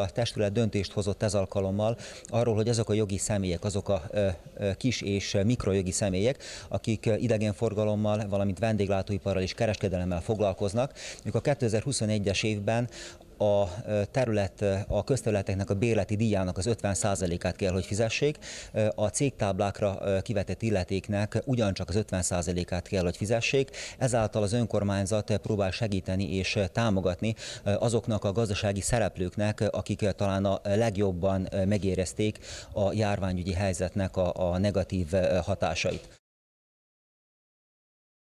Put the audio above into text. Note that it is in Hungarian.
A testület döntést hozott ez alkalommal arról, hogy azok a jogi személyek, azok a kis és mikrojogi személyek, akik idegenforgalommal, valamint vendéglátóiparral és kereskedelemmel foglalkoznak, ők a 2021-es évben a terület, a közterületeknek a bérleti díjának az 50%-át kell, hogy fizessék, a cégtáblákra kivetett illetéknek ugyancsak az 50%-át kell, hogy fizessék, ezáltal az önkormányzat próbál segíteni és támogatni azoknak a gazdasági szereplőknek, akik talán a legjobban megérezték a járványügyi helyzetnek a, a negatív hatásait.